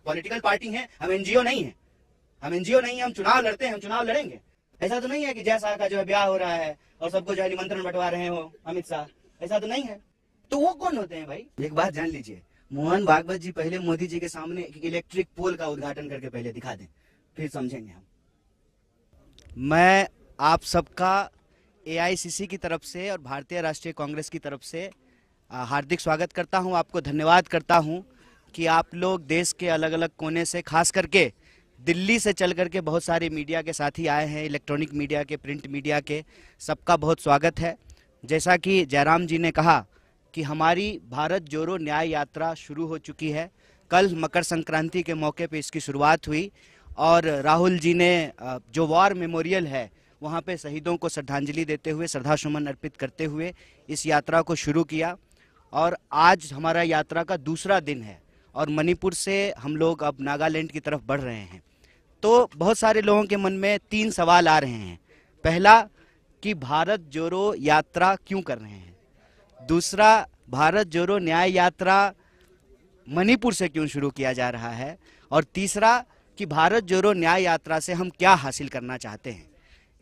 एक political party है हम एनजीओ नहीं है हम एनजीओ नहीं है हम चुनाव लड़ते हैं हम चुनाव लड़ेंगे ऐसा तो नहीं है कि शाह का जो है ब्याह हो रहा है और सबको जो है निमंत्रण बंटवा रहे हो अमित शाह ऐसा तो नहीं है तो वो कौन होते हैं भाई एक बात जान लीजिए मोहन भागवत जी पहले मोदी जी के सामने एक इलेक्ट्रिक पोल का उद्घाटन करके पहले दिखा दें फिर समझेंगे हम मैं आप सबका एआईसीसी की तरफ से और भारतीय राष्ट्रीय कांग्रेस की तरफ से हार्दिक स्वागत करता हूं आपको धन्यवाद करता हूं कि आप लोग देश के अलग अलग कोने से खास करके दिल्ली से चल करके बहुत सारे मीडिया के साथी आए हैं इलेक्ट्रॉनिक मीडिया के प्रिंट मीडिया के सबका बहुत स्वागत है जैसा कि जयराम जी ने कहा कि हमारी भारत जोड़ो न्याय यात्रा शुरू हो चुकी है कल मकर संक्रांति के मौके पे इसकी शुरुआत हुई और राहुल जी ने जो वॉर मेमोरियल है वहाँ पे शहीदों को श्रद्धांजलि देते हुए श्रद्धासुमन अर्पित करते हुए इस यात्रा को शुरू किया और आज हमारा यात्रा का दूसरा दिन है और मणिपुर से हम लोग अब नागालैंड की तरफ बढ़ रहे हैं तो बहुत सारे लोगों के मन में तीन सवाल आ रहे हैं पहला कि भारत जोड़ो यात्रा क्यों कर रहे हैं दूसरा भारत जोड़ो न्याय यात्रा मणिपुर से क्यों शुरू किया जा रहा है और तीसरा कि भारत जोड़ो न्याय यात्रा से हम क्या हासिल करना चाहते हैं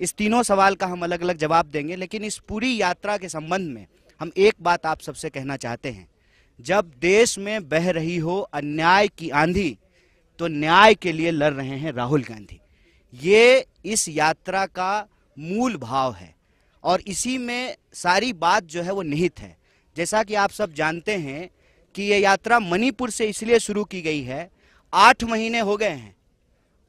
इस तीनों सवाल का हम अलग अलग जवाब देंगे लेकिन इस पूरी यात्रा के संबंध में हम एक बात आप सबसे कहना चाहते हैं जब देश में बह रही हो अन्याय की आंधी तो न्याय के लिए लड़ रहे हैं राहुल गांधी ये इस यात्रा का मूल भाव है और इसी में सारी बात जो है वो निहित है जैसा कि आप सब जानते हैं कि ये यात्रा मणिपुर से इसलिए शुरू की गई है आठ महीने हो गए हैं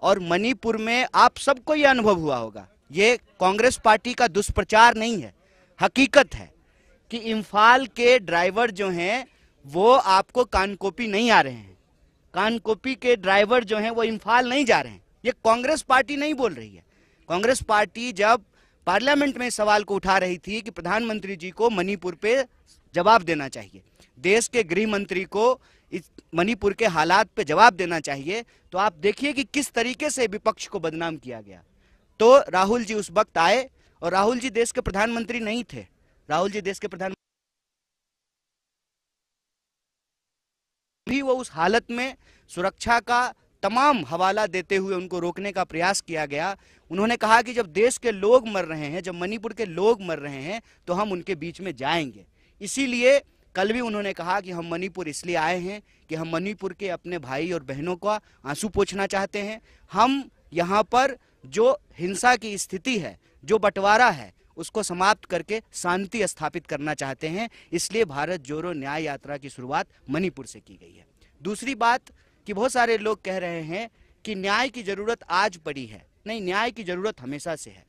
और मणिपुर में आप सबको ये अनुभव हुआ होगा ये कांग्रेस पार्टी का दुष्प्रचार नहीं है हकीकत है कि इम्फाल के ड्राइवर जो हैं वो आपको कानकोपी नहीं आ रहे हैं कानकोपी के ड्राइवर जो हैं वो इम्फाल नहीं जा रहे हैं ये कांग्रेस पार्टी नहीं बोल रही है कांग्रेस पार्टी जब पार्लियामेंट में सवाल को उठा रही थी कि प्रधानमंत्री जी को मणिपुर पे जवाब देना चाहिए देश के गृह मंत्री को इस मणिपुर के हालात पे जवाब देना चाहिए तो आप देखिए कि किस तरीके से विपक्ष को बदनाम किया गया तो राहुल जी उस वक्त आए और राहुल जी देश के प्रधानमंत्री नहीं थे राहुल जी देश के प्रधानमंत्री भी वो उस हालत में सुरक्षा का तमाम हवाला देते हुए उनको रोकने का प्रयास किया गया उन्होंने कहा कि जब देश के लोग मर रहे हैं जब मणिपुर के लोग मर रहे हैं तो हम उनके बीच में जाएंगे इसीलिए कल भी उन्होंने कहा कि हम मणिपुर इसलिए आए हैं कि हम मणिपुर के अपने भाई और बहनों का आंसू पोछना चाहते हैं हम यहाँ पर जो हिंसा की स्थिति है जो बंटवारा है उसको समाप्त करके शांति स्थापित करना चाहते हैं इसलिए भारत जोरो न्याय यात्रा की शुरुआत मणिपुर से की गई है दूसरी बात कि बहुत सारे लोग कह रहे हैं कि न्याय की ज़रूरत आज पड़ी है नहीं न्याय की ज़रूरत हमेशा से है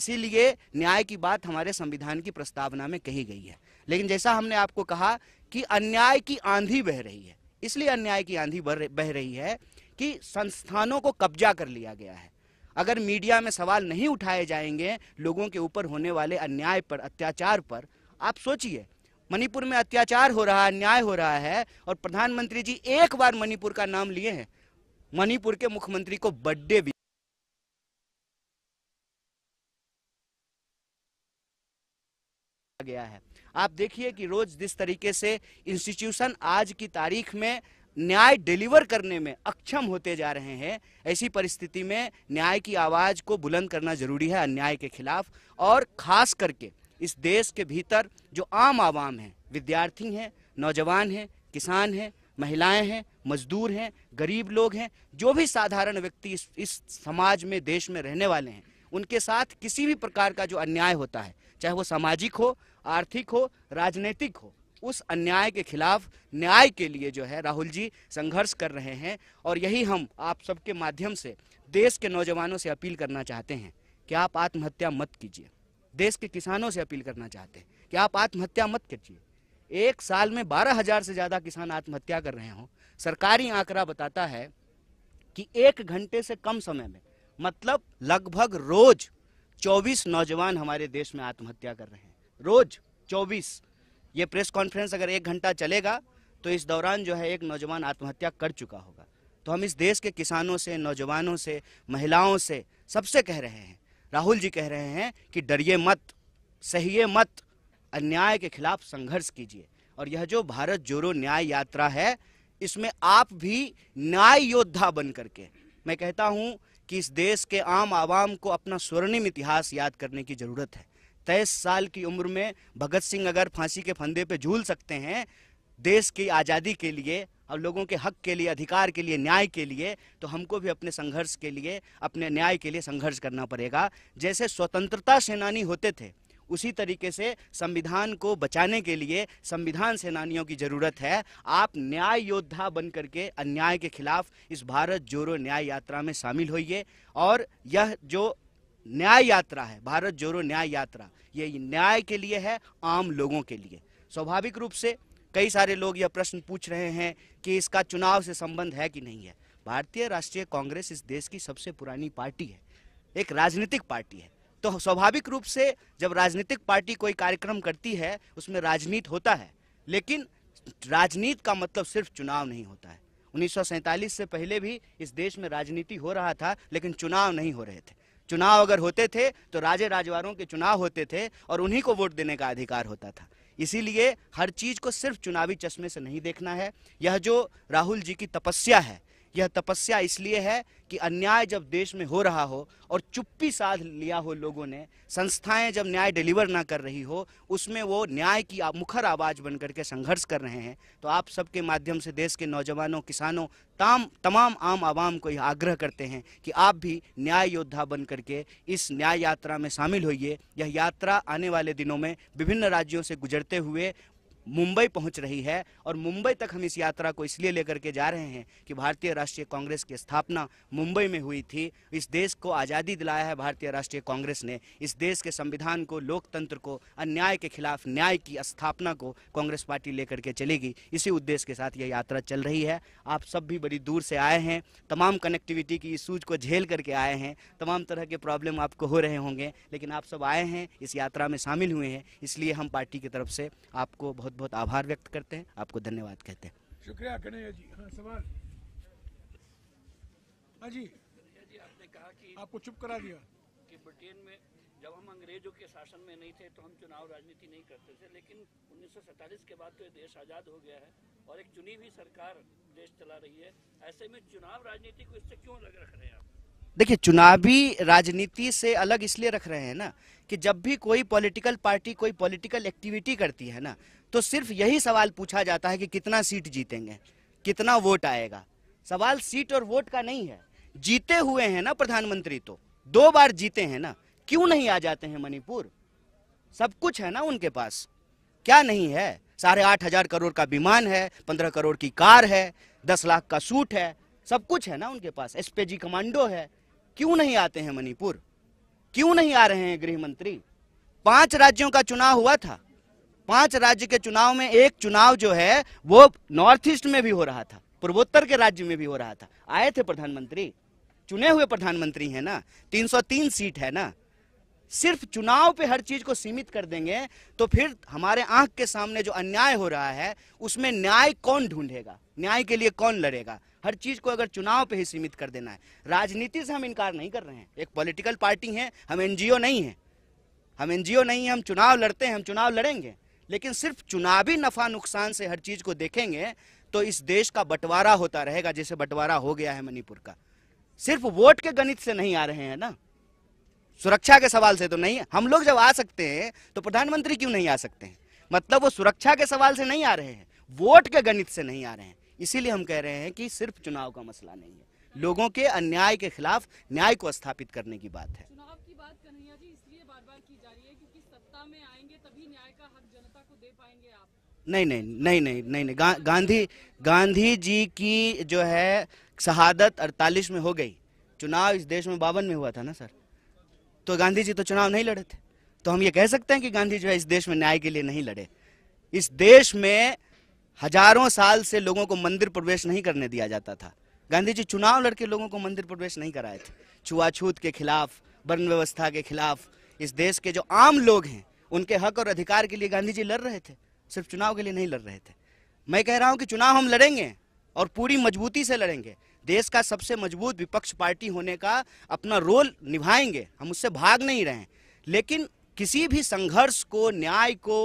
इसीलिए न्याय की बात हमारे संविधान की प्रस्तावना में कही गई है लेकिन जैसा हमने आपको कहा कि अन्याय की आंधी बह रही है इसलिए अन्याय की आंधी बह रही है कि संस्थानों को कब्जा कर लिया गया है अगर मीडिया में सवाल नहीं उठाए जाएंगे लोगों के ऊपर होने वाले अन्याय पर अत्याचार पर आप सोचिए मणिपुर में अत्याचार हो रहा है अन्याय हो रहा है और प्रधानमंत्री जी एक बार मणिपुर का नाम लिए हैं मणिपुर के मुख्यमंत्री को बर्थडे भी गया है आप देखिए कि रोज जिस तरीके से इंस्टीट्यूशन आज की तारीख में न्याय डिलीवर करने में अक्षम होते जा रहे हैं ऐसी परिस्थिति में न्याय की आवाज़ को बुलंद करना ज़रूरी है अन्याय के खिलाफ और ख़ास करके इस देश के भीतर जो आम आवाम हैं विद्यार्थी हैं नौजवान हैं किसान हैं महिलाएं हैं मजदूर हैं गरीब लोग हैं जो भी साधारण व्यक्ति इस, इस समाज में देश में रहने वाले हैं उनके साथ किसी भी प्रकार का जो अन्याय होता है चाहे वो सामाजिक हो आर्थिक हो राजनीतिक हो उस अन्याय के खिलाफ न्याय के लिए जो है राहुल जी संघर्ष कर रहे हैं और यही हम आप सबके माध्यम से देश के नौजवानों से अपील करना चाहते हैं कि आप आत्महत्या मत कीजिए देश के किसानों से अपील करना चाहते हैं कि आप आत्महत्या मत कीजिए एक साल में बारह हजार से ज़्यादा किसान आत्महत्या कर रहे हो सरकारी आंकड़ा बताता है कि एक घंटे से कम समय में मतलब लगभग रोज 24 नौजवान हमारे देश में आत्महत्या कर रहे हैं रोज 24 ये प्रेस कॉन्फ्रेंस अगर एक घंटा चलेगा तो इस दौरान जो है एक नौजवान आत्महत्या कर चुका होगा तो हम इस देश के किसानों से नौजवानों से महिलाओं से सबसे कह रहे हैं राहुल जी कह रहे हैं कि डरिए मत सहिए मत अन्याय के खिलाफ संघर्ष कीजिए और यह जो भारत जोड़ो न्याय यात्रा है इसमें आप भी न्याय योद्धा बन करके मैं कहता हूं कि इस देश के आम आवाम को अपना स्वर्णिम इतिहास याद करने की जरूरत है तेईस साल की उम्र में भगत सिंह अगर फांसी के फंदे पे झूल सकते हैं देश की आज़ादी के लिए और लोगों के हक के लिए अधिकार के लिए न्याय के लिए तो हमको भी अपने संघर्ष के लिए अपने न्याय के लिए संघर्ष करना पड़ेगा जैसे स्वतंत्रता सेनानी होते थे उसी तरीके से संविधान को बचाने के लिए संविधान सेनानियों की ज़रूरत है आप न्याय योद्धा बन करके अन्याय के खिलाफ इस भारत जोरो न्याय यात्रा में शामिल होइए और यह जो न्याय यात्रा है भारत जोड़ो न्याय यात्रा ये न्याय के लिए है आम लोगों के लिए स्वाभाविक रूप से कई सारे लोग यह प्रश्न पूछ रहे हैं कि इसका चुनाव से संबंध है कि नहीं है भारतीय राष्ट्रीय कांग्रेस इस देश की सबसे पुरानी पार्टी है एक राजनीतिक पार्टी है तो स्वाभाविक रूप से जब राजनीतिक पार्टी कोई कार्यक्रम करती है उसमें राजनीति होता है लेकिन राजनीति का मतलब सिर्फ चुनाव नहीं होता है उन्नीस से पहले भी इस देश में राजनीति हो रहा था लेकिन चुनाव नहीं हो रहे थे चुनाव अगर होते थे तो राजे राजवारों के चुनाव होते थे और उन्हीं को वोट देने का अधिकार होता था इसीलिए हर चीज़ को सिर्फ चुनावी चश्मे से नहीं देखना है यह जो राहुल जी की तपस्या है यह तपस्या इसलिए है कि अन्याय जब देश में हो रहा हो और चुप्पी साध लिया हो लोगों ने संस्थाएं जब न्याय डिलीवर ना कर रही हो उसमें वो न्याय की मुखर आवाज़ बन करके संघर्ष कर रहे हैं तो आप सबके माध्यम से देश के नौजवानों किसानों ताम तमाम आम आवाम को यह आग्रह करते हैं कि आप भी न्याय योद्धा बन करके इस न्याय यात्रा में शामिल होइए यह यात्रा आने वाले दिनों में विभिन्न राज्यों से गुजरते हुए मुंबई पहुंच रही है और मुंबई तक हम इस यात्रा को इसलिए लेकर के जा रहे हैं कि भारतीय राष्ट्रीय कांग्रेस की स्थापना मुंबई में हुई थी इस देश को आज़ादी दिलाया है भारतीय राष्ट्रीय कांग्रेस ने इस देश के संविधान को लोकतंत्र को अन्याय के खिलाफ न्याय की स्थापना को कांग्रेस पार्टी लेकर के चलेगी इसी उद्देश्य के साथ यह यात्रा चल रही है आप सब भी बड़ी दूर से आए हैं तमाम कनेक्टिविटी की इशूज़ को झेल करके आए हैं तमाम तरह के प्रॉब्लम आपको हो रहे होंगे लेकिन आप सब आए हैं इस यात्रा में शामिल हुए हैं इसलिए हम पार्टी की तरफ से आपको बहुत बहुत आभार व्यक्त करते हैं आपको धन्यवाद कहते हैं शुक्रिया कन्हैया जी हाँ सवाल हाँ जी आपने कहा कि आपको चुप करा दिया कि ब्रिटेन में जब हम अंग्रेजों के शासन में नहीं थे तो हम चुनाव राजनीति नहीं करते थे लेकिन उन्नीस के बाद तो ये देश आज़ाद हो गया है और एक चुनी हुई सरकार देश चला रही है ऐसे में चुनाव राजनीति को इससे क्यों लग रख रहे हैं आप देखिए चुनावी राजनीति से अलग इसलिए रख रहे हैं ना कि जब भी कोई पॉलिटिकल पार्टी कोई पॉलिटिकल एक्टिविटी करती है ना तो सिर्फ यही सवाल पूछा जाता है कि कितना सीट जीतेंगे कितना वोट आएगा सवाल सीट और वोट का नहीं है जीते हुए हैं ना प्रधानमंत्री तो दो बार जीते हैं ना क्यों नहीं आ जाते हैं मणिपुर सब कुछ है ना उनके पास क्या नहीं है साढ़े आठ हजार करोड़ का विमान है पंद्रह करोड़ की कार है दस लाख का सूट है सब कुछ है ना उनके पास एसपीजी कमांडो है क्यों नहीं आते हैं मणिपुर क्यों नहीं आ रहे हैं गृह मंत्री पांच राज्यों का चुनाव हुआ था पांच राज्य के चुनाव में एक चुनाव जो है वो नॉर्थ ईस्ट में भी हो रहा था पूर्वोत्तर के राज्य में भी हो रहा था आए थे प्रधानमंत्री चुने हुए प्रधानमंत्री है ना 303 सीट है ना सिर्फ चुनाव पे हर चीज को सीमित कर देंगे तो फिर हमारे आंख के सामने जो अन्याय हो रहा है उसमें न्याय कौन ढूंढेगा न्याय के लिए कौन लड़ेगा हर चीज को अगर चुनाव पे ही सीमित कर देना है राजनीति से हम इनकार नहीं कर रहे हैं एक पॉलिटिकल पार्टी है हम एनजीओ नहीं है हम एनजीओ नहीं है हम चुनाव लड़ते हैं हम चुनाव लड़ेंगे लेकिन सिर्फ चुनावी नफा नुकसान से हर चीज को देखेंगे तो इस देश का बंटवारा होता रहेगा जैसे बंटवारा हो गया है मणिपुर का सिर्फ वोट के गणित से नहीं आ रहे हैं ना सुरक्षा के सवाल से तो नहीं हम लोग जब आ सकते हैं तो प्रधानमंत्री क्यों नहीं आ सकते हैं मतलब वो सुरक्षा के सवाल से नहीं आ रहे हैं वोट के गणित से नहीं आ रहे हैं इसीलिए हम कह रहे हैं कि सिर्फ चुनाव का मसला नहीं है लोगों के अन्याय के खिलाफ न्याय को स्थापित करने की बात है चुनाव की बात कन्हैया जी इसलिए बार बार की जा रही है क्योंकि सत्ता में आएंगे तभी न्याय का हक जनता को दे पाएंगे आप नहीं नहीं नहीं नहीं नहीं नहीं गा, गांधी गांधी जी की जो है शहादत 48 में हो गई चुनाव इस देश में बावन में हुआ था ना सर तो गांधी जी तो चुनाव नहीं लड़े थे तो हम ये कह सकते हैं कि गांधी जो है इस देश में न्याय के लिए नहीं लड़े इस देश में हजारों साल से लोगों को मंदिर प्रवेश नहीं करने दिया जाता था गांधी जी चुनाव लड़के लोगों को मंदिर प्रवेश नहीं कराए थे छुआछूत के खिलाफ वर्ण व्यवस्था के खिलाफ इस देश के जो आम लोग हैं उनके हक और अधिकार के लिए गांधी जी लड़ रहे थे सिर्फ चुनाव के लिए नहीं लड़ रहे थे मैं कह रहा हूँ कि चुनाव हम लड़ेंगे और पूरी मजबूती से लड़ेंगे देश का सबसे मजबूत विपक्ष पार्टी होने का अपना रोल निभाएंगे हम उससे भाग नहीं रहे लेकिन किसी भी संघर्ष को न्याय को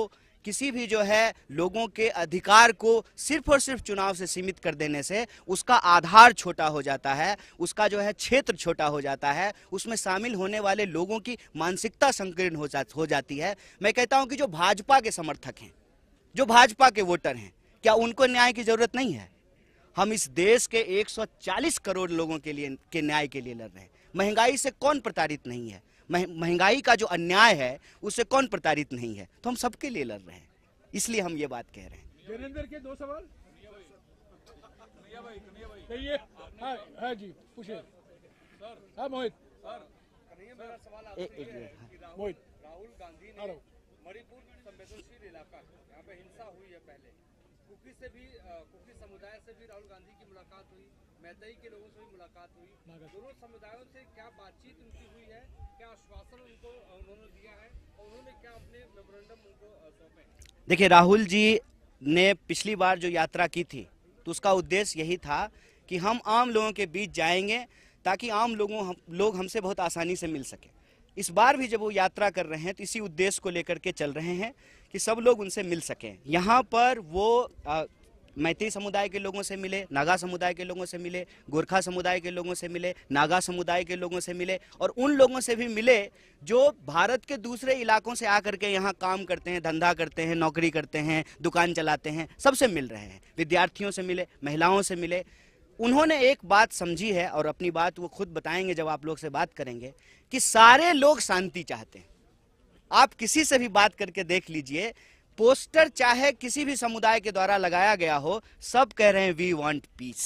किसी भी जो है लोगों के अधिकार को सिर्फ और सिर्फ चुनाव से सीमित कर देने से उसका आधार छोटा हो जाता है उसका जो है क्षेत्र छोटा हो जाता है उसमें शामिल होने वाले लोगों की मानसिकता संकीर्ण हो, जा, हो जाती है मैं कहता हूं कि जो भाजपा के समर्थक हैं जो भाजपा के वोटर हैं क्या उनको न्याय की जरूरत नहीं है हम इस देश के 140 करोड़ लोगों के लिए के न्याय के लिए लड़ रहे हैं महंगाई से कौन प्रताड़ित नहीं है महंगाई का जो अन्याय है उससे कौन प्रताड़ित नहीं है तो हम सबके लिए लड़ रहे हैं इसलिए हम ये बात कह रहे हैं देवेंद्र के दो सवाल हाँ, हाँ जी पूछिए हाँ मोहित हाँ। मोहित राहुल गांधी ने हाँ, मणिपुर संवेदनशील इलाका यहाँ पे हिंसा हुई है पहले कुकी से भी कुकी समुदाय से भी राहुल गांधी की मुलाकात हुई मैतई के लोगों से भी मुलाकात हुई दोनों समुदायों से क्या बातचीत उनकी हुई है क्या आश्वासन उनको उन्होंने दिया है और उन्होंने क्या अपने मेमोरेंडम उनको सौंपे देखिए राहुल जी ने पिछली बार जो यात्रा की थी तो उसका उद्देश्य यही था कि हम आम लोगों के बीच जाएंगे ताकि आम लोगों हम लोग हमसे बहुत आसानी से मिल सके इस बार भी जब वो यात्रा कर रहे हैं तो इसी उद्देश्य को लेकर के चल रहे हैं कि सब लोग उनसे मिल सकें यहाँ पर वो आ, समुदाय के लोगों से मिले नागा समुदाय के लोगों से मिले गोरखा समुदाय के लोगों से मिले नागा समुदाय के लोगों से मिले और उन लोगों से भी मिले जो भारत के दूसरे इलाकों से आकर के यहाँ काम करते हैं धंधा करते हैं नौकरी करते हैं दुकान चलाते हैं सबसे मिल रहे हैं विद्यार्थियों से मिले महिलाओं से मिले उन्होंने एक बात समझी है और अपनी बात वो खुद बताएंगे जब आप लोग से बात करेंगे कि सारे लोग शांति चाहते हैं आप किसी से भी बात करके देख लीजिए पोस्टर चाहे किसी भी समुदाय के द्वारा लगाया गया हो सब कह रहे हैं वी वांट पीस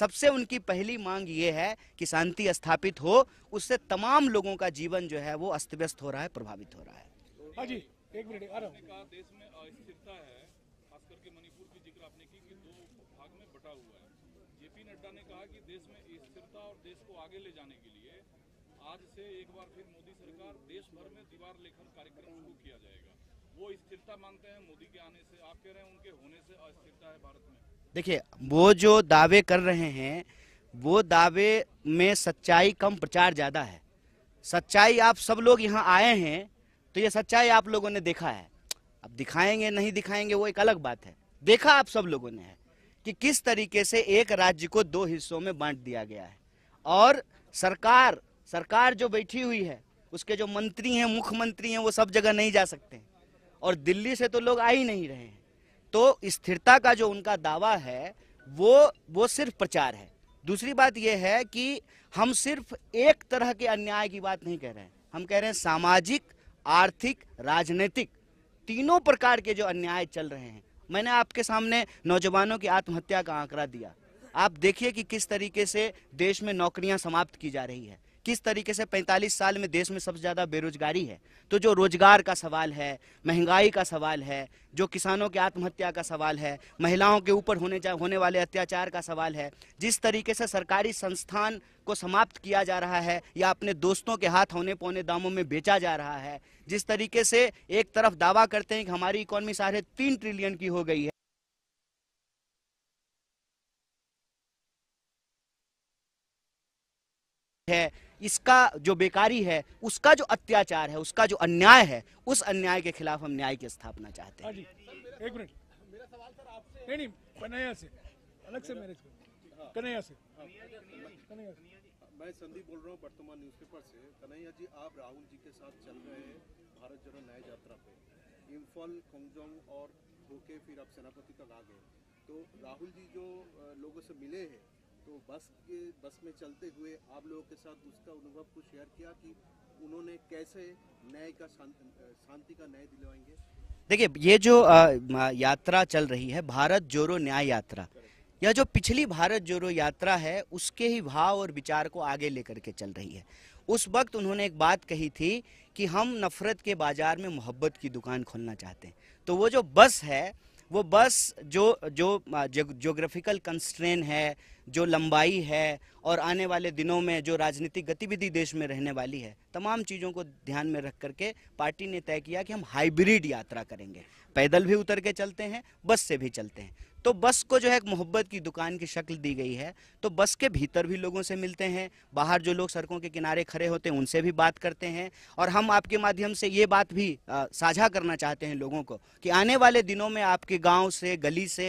सबसे उनकी पहली मांग ये है कि शांति स्थापित हो उससे तमाम लोगों का जीवन जो है वो अस्त व्यस्त हो रहा है प्रभावित हो रहा है हाँ जी एक मिनट आ रहा हूँ देश में अस्थिरता है खास करके मणिपुर की जिक्र आपने की कि दो भाग में बटा हुआ है जेपी नड्डा ने कहा कि देश में स्थिरता और देश को आगे ले जाने के लिए आज से एक बार फिर मोदी सरकार देश भर में दीवार लेखन कार्यक्रम शुरू किया जाएगा वो स्थिरता मानते हैं मोदी के आने से आप कह रहे हैं उनके होने से अस्थिरता है भारत में देखिए वो जो दावे कर रहे हैं वो दावे में सच्चाई कम प्रचार ज़्यादा है सच्चाई आप सब लोग यहाँ आए हैं तो ये सच्चाई आप लोगों ने देखा है अब दिखाएंगे नहीं दिखाएंगे वो एक अलग बात है देखा आप सब लोगों ने है कि किस तरीके से एक राज्य को दो हिस्सों में बांट दिया गया है और सरकार सरकार जो बैठी हुई है उसके जो मंत्री हैं मुख्यमंत्री हैं वो सब जगह नहीं जा सकते और दिल्ली से तो लोग आ ही नहीं रहे हैं तो स्थिरता का जो उनका दावा है वो वो सिर्फ प्रचार है दूसरी बात यह है कि हम सिर्फ एक तरह के अन्याय की बात नहीं कह रहे हैं हम कह रहे हैं सामाजिक आर्थिक राजनीतिक तीनों प्रकार के जो अन्याय चल रहे हैं मैंने आपके सामने नौजवानों की आत्महत्या का आंकड़ा दिया आप देखिए कि किस तरीके से देश में नौकरियां समाप्त की जा रही है किस तरीके से 45 साल में देश में सबसे ज़्यादा बेरोजगारी है तो जो रोजगार का सवाल है महंगाई का सवाल है जो किसानों के आत्महत्या का सवाल है महिलाओं के ऊपर होने जा होने वाले अत्याचार का सवाल है जिस तरीके से सरकारी संस्थान को समाप्त किया जा रहा है या अपने दोस्तों के हाथ होने पौने दामों में बेचा जा रहा है जिस तरीके से एक तरफ दावा करते हैं कि हमारी इकोनॉमी साढ़े तीन ट्रिलियन की हो गई है है इसका जो बेकारी है उसका जो अत्याचार है उसका जो अन्याय है उस अन्याय के खिलाफ हम न्याय की स्थापना चाहते हैं हाँ एक मिनट मेरा सवाल सर आपसे नहीं नहीं कन्हैया से अलग से मैरिज कन्हैया से कन्हैया मैं संदीप बोल रहा हूँ वर्तमान न्यूज पेपर से कन्हैया जी आप राहुल जी के साथ चल रहे हैं भारत जोड़ो न्याय यात्रा पे इम्फॉल खोंगजोंग और होके फिर आप सेनापति तक आ गए तो राहुल जी जो लोगों से मिले हैं तो बस के बस में चलते हुए आप लोगों के साथ उसका अनुभव को शेयर किया कि उन्होंने कैसे न्याय का शांति का न्याय दिलवाएंगे देखिए ये जो यात्रा चल रही है भारत जोरो न्याय यात्रा यह जो पिछली भारत जोरो यात्रा है उसके ही भाव और विचार को आगे लेकर के चल रही है उस वक्त उन्होंने एक बात कही थी कि हम नफ़रत के बाज़ार में मोहब्बत की दुकान खोलना चाहते हैं तो वो जो बस है वो बस जो जो जोग्राफिकल कंस्ट्रेन है जो लंबाई है और आने वाले दिनों में जो राजनीतिक गतिविधि देश में रहने वाली है तमाम चीज़ों को ध्यान में रख करके पार्टी ने तय किया कि हम हाइब्रिड यात्रा करेंगे पैदल भी उतर के चलते हैं बस से भी चलते हैं तो बस को जो है एक मोहब्बत की दुकान की शक्ल दी गई है तो बस के भीतर भी लोगों से मिलते हैं बाहर जो लोग सड़कों के किनारे खड़े होते हैं उनसे भी बात करते हैं और हम आपके माध्यम से ये बात भी साझा करना चाहते हैं लोगों को कि आने वाले दिनों में आपके गांव से गली से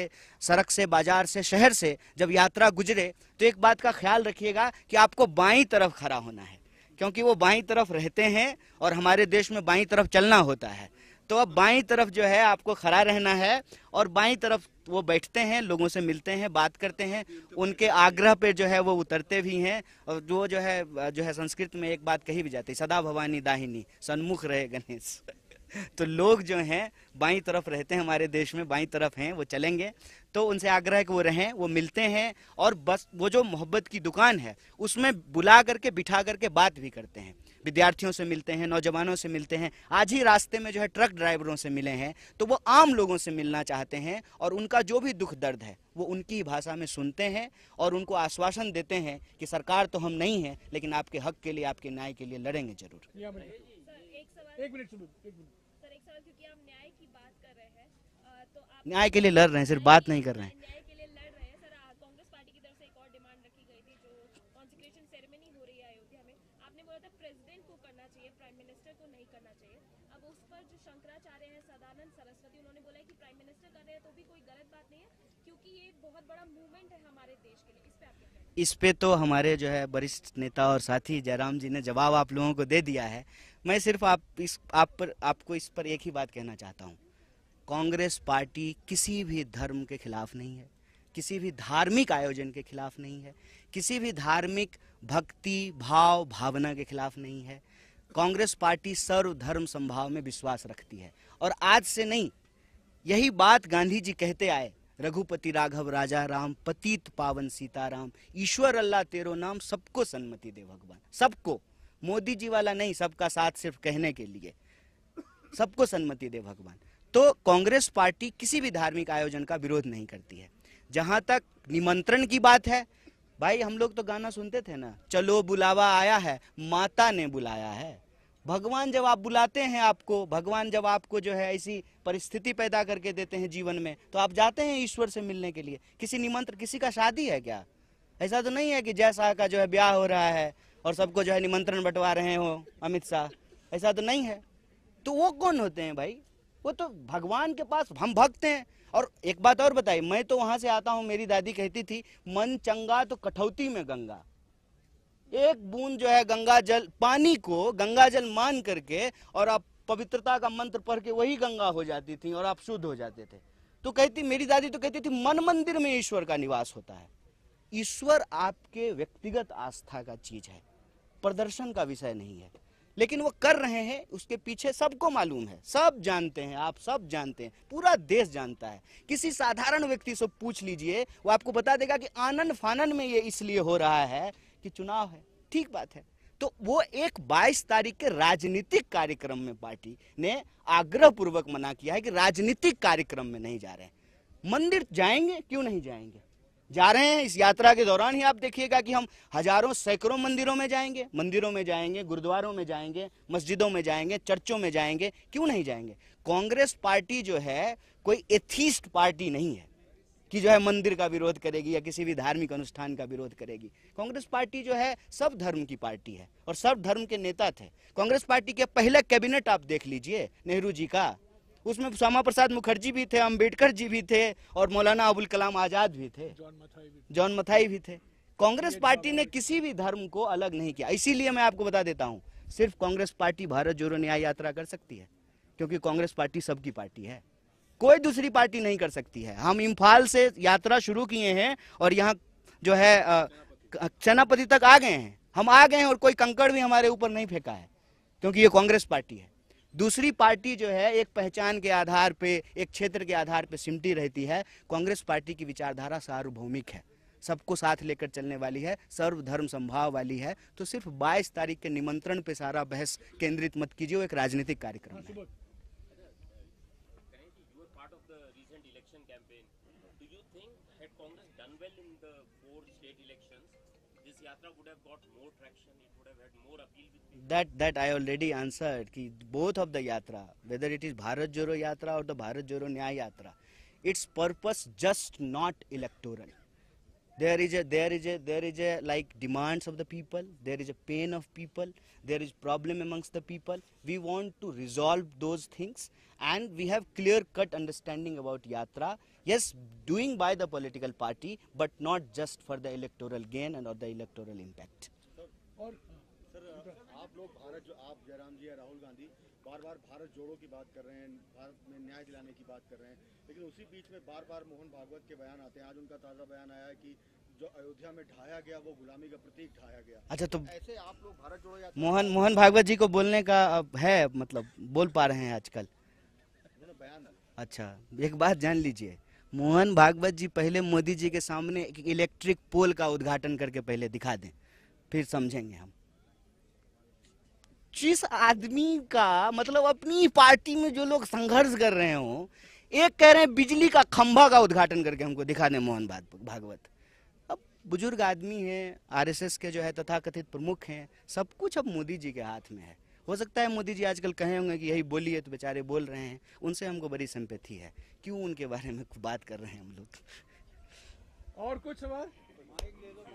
सड़क से बाजार से शहर से जब यात्रा गुजरे तो एक बात का ख्याल रखिएगा कि आपको बाई तरफ खड़ा होना है क्योंकि वो बाई तरफ रहते हैं और हमारे देश में बाई तरफ चलना होता है तो अब बाई तरफ जो है आपको खड़ा रहना है और बाई तरफ वो बैठते हैं लोगों से मिलते हैं बात करते हैं उनके आग्रह पे जो है वो उतरते भी हैं और जो जो है जो है संस्कृत में एक बात कही भी जाती है सदा भवानी दाहिनी सन्मुख रहे गणेश तो लोग जो हैं बाई तरफ रहते हैं हमारे देश में बाई तरफ हैं वो चलेंगे तो उनसे आग्रह कि वो रहें वो मिलते हैं और बस वो जो मोहब्बत की दुकान है उसमें बुला करके बिठा करके बात भी करते हैं विद्यार्थियों से मिलते हैं नौजवानों से मिलते हैं आज ही रास्ते में जो है ट्रक ड्राइवरों से मिले हैं तो वो आम लोगों से मिलना चाहते हैं और उनका जो भी दुख दर्द है वो उनकी भाषा में सुनते हैं और उनको आश्वासन देते हैं कि सरकार तो हम नहीं है लेकिन आपके हक के लिए आपके न्याय के लिए लड़ेंगे जरूर तो न्याय के लिए लड़ रहे हैं सिर्फ बात नहीं कर रहे हैं इस पे तो हमारे जो है वरिष्ठ नेता और साथी जयराम जी ने जवाब आप लोगों को दे दिया है मैं सिर्फ आप इस आप पर आपको इस पर एक ही बात कहना चाहता हूँ कांग्रेस पार्टी किसी भी धर्म के खिलाफ नहीं है किसी भी धार्मिक आयोजन के खिलाफ नहीं है किसी भी धार्मिक भक्ति भाव भावना के खिलाफ नहीं है कांग्रेस पार्टी सर्वधर्म संभाव में विश्वास रखती है और आज से नहीं यही बात गांधी जी कहते आए रघुपति राघव राजा राम पतित पावन सीताराम ईश्वर अल्लाह तेरो नाम सबको सन्मति दे भगवान सबको मोदी जी वाला नहीं सबका साथ सिर्फ कहने के लिए सबको सन्मति दे भगवान तो कांग्रेस पार्टी किसी भी धार्मिक आयोजन का विरोध नहीं करती है जहां तक निमंत्रण की बात है भाई हम लोग तो गाना सुनते थे ना चलो बुलावा आया है माता ने बुलाया है भगवान जब आप बुलाते हैं आपको भगवान जब आपको जो है ऐसी परिस्थिति पैदा करके देते हैं जीवन में तो आप जाते हैं ईश्वर से मिलने के लिए किसी निमंत्र किसी का शादी है क्या ऐसा तो नहीं है कि जय शाह का जो है ब्याह हो रहा है और सबको जो है निमंत्रण बंटवा रहे हो अमित शाह ऐसा तो नहीं है तो वो कौन होते हैं भाई वो तो भगवान के पास हम भक्त हैं और एक बात और बताइए मैं तो वहाँ से आता हूँ मेरी दादी कहती थी मन चंगा तो कठौती में गंगा एक बूंद जो है गंगा जल पानी को गंगा जल मान करके और आप पवित्रता का मंत्र पढ़ के वही गंगा हो जाती थी और आप शुद्ध हो जाते थे तो कहती मेरी दादी तो कहती थी मन मंदिर में ईश्वर का निवास होता है ईश्वर आपके व्यक्तिगत आस्था का चीज है प्रदर्शन का विषय नहीं है लेकिन वो कर रहे हैं उसके पीछे सबको मालूम है सब जानते हैं आप सब जानते हैं पूरा देश जानता है किसी साधारण व्यक्ति से पूछ लीजिए वो आपको बता देगा कि आनंद फानन में ये इसलिए हो रहा है कि चुनाव है ठीक बात है तो वो एक 22 तारीख के राजनीतिक कार्यक्रम में पार्टी ने आग्रह पूर्वक मना किया है कि राजनीतिक कार्यक्रम में नहीं जा रहे मंदिर जाएंगे क्यों नहीं जाएंगे जा रहे हैं इस यात्रा के दौरान ही आप देखिएगा कि हम हजारों सैकड़ों मंदिरों में जाएंगे मंदिरों में जाएंगे गुरुद्वारों में जाएंगे मस्जिदों में जाएंगे चर्चों में जाएंगे क्यों नहीं जाएंगे कांग्रेस पार्टी जो है कोई एथिस्ट पार्टी नहीं है कि जो है मंदिर का विरोध करेगी या किसी भी धार्मिक अनुष्ठान का विरोध करेगी कांग्रेस पार्टी जो है सब धर्म की पार्टी है और सब धर्म के नेता थे कांग्रेस पार्टी के पहले कैबिनेट आप देख लीजिए नेहरू जी का उसमें श्यामा प्रसाद मुखर्जी भी थे अम्बेडकर जी भी थे और मौलाना अबुल कलाम आजाद भी थे जॉन मथाई भी थे कांग्रेस पार्टी ने किसी भी धर्म को अलग नहीं किया इसीलिए मैं आपको बता देता हूँ सिर्फ कांग्रेस पार्टी भारत जोड़ो न्याय यात्रा कर सकती है क्योंकि कांग्रेस पार्टी सबकी पार्टी है कोई दूसरी पार्टी नहीं कर सकती है हम इम्फाल से यात्रा शुरू किए हैं और यहाँ जो है सेनापति तक आ गए हैं हम आ गए हैं और कोई कंकड़ भी हमारे ऊपर नहीं फेंका है क्योंकि ये कांग्रेस पार्टी है दूसरी पार्टी जो है एक पहचान के आधार पे एक क्षेत्र के आधार पे सिमटी रहती है कांग्रेस पार्टी की विचारधारा सार्वभौमिक है सबको साथ लेकर चलने वाली है सर्वधर्म संभाव वाली है तो सिर्फ 22 तारीख के निमंत्रण पे सारा बहस केंद्रित मत कीजिए वो एक राजनीतिक कार्यक्रम है Yatra would have got more traction, it would have had more appeal with people? That, that I already answered, ki both of the Yatra, whether it is Bharat Joro Yatra or the Bharat Joro Nyaya Yatra, its purpose just not electoral. There is a, there is a, there is a like demands of the people, there is a pain of people, there is problem amongst the people. We want to resolve those things and we have clear cut understanding about Yatra. yes doing by the political party but not just for the electoral gain and or the electoral impact और sir आप लोग भारत जो आप जयराम जी या राहुल गांधी बार बार भारत जोड़ो की बात कर रहे हैं भारत में न्याय दिलाने की बात कर रहे हैं लेकिन उसी बीच में बार बार मोहन भागवत के बयान आते हैं आज उनका ताज़ा बयान आया है कि जो अयोध्या में ढाया गया वो गुलामी का प्रतीक ढाया गया अच्छा तो ऐसे आप लोग भारत जोड़ो या मोहन मोहन भागवत जी को बोलने का है मतलब बोल पा रहे हैं आजकल बयान अच्छा एक बात जान लीजिए मोहन भागवत जी पहले मोदी जी के सामने एक इलेक्ट्रिक पोल का उद्घाटन करके पहले दिखा दें फिर समझेंगे हम जिस आदमी का मतलब अपनी पार्टी में जो लोग संघर्ष कर रहे हो एक कह रहे हैं बिजली का खंभा का उद्घाटन करके हमको दिखा दें मोहन भागवत अब बुजुर्ग आदमी है आरएसएस के जो है तथाकथित प्रमुख हैं सब कुछ अब मोदी जी के हाथ में है हो सकता है मोदी जी आजकल कहे होंगे कि यही बोली है तो बेचारे बोल रहे हैं उनसे हमको बड़ी संपत्ति है क्यों उनके बारे में बात कर रहे हैं हम लोग और कुछ सवाल